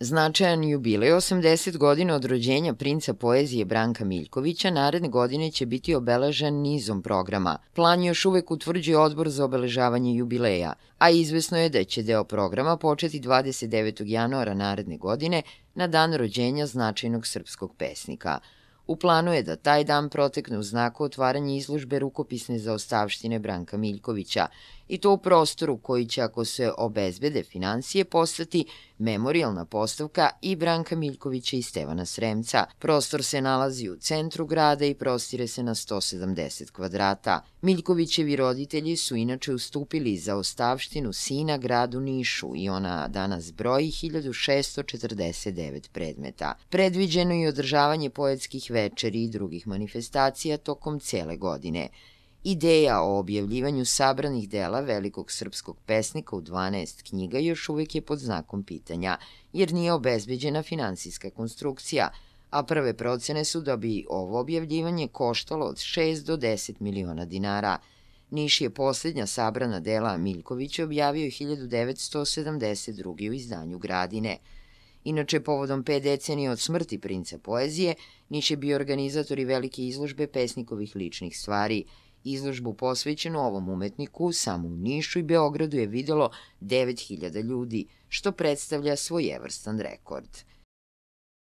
Značajan jubilej 80 godina od rođenja princa poezije Branka Miljkovića naredne godine će biti obeležen nizom programa. Plan još uvek utvrđuje odbor za obeležavanje jubileja, a izvesno je da će deo programa početi 29. januara naredne godine na dan rođenja značajnog srpskog pesnika. U planu je da taj dan protekne u znaku otvaranja izložbe rukopisne zaostavštine Branka Miljkovića i to u prostoru koji će, ako se obezbede financije, postati memorialna postavka i Branka Miljkovića i Stevana Sremca. Prostor se nalazi u centru grada i prostire se na 170 kvadrata. Miljkovićevi roditelji su inače ustupili za ostavštinu sina gradu Nišu i ona danas broji 1649 predmeta. Predviđeno je održavanje poetskih večeri i drugih manifestacija tokom cele godine. Ideja o objavljivanju sabranih dela velikog srpskog pesnika u 12 knjiga još uvek je pod znakom pitanja, jer nije obezbeđena finansijska konstrukcija, a prve procene su da bi ovo objavljivanje koštalo od 6 do 10 miliona dinara. Niš je poslednja sabrana dela Miljkovića objavio 1972. u izdanju Gradine. Inače, povodom 5 decenije od smrti princa poezije, Niš je bio organizator i velike izložbe pesnikovih ličnih stvari – Izložbu posvećenu ovom umetniku samo u Nišu i Beogradu je videlo 9000 ljudi, što predstavlja svojevrstan rekord.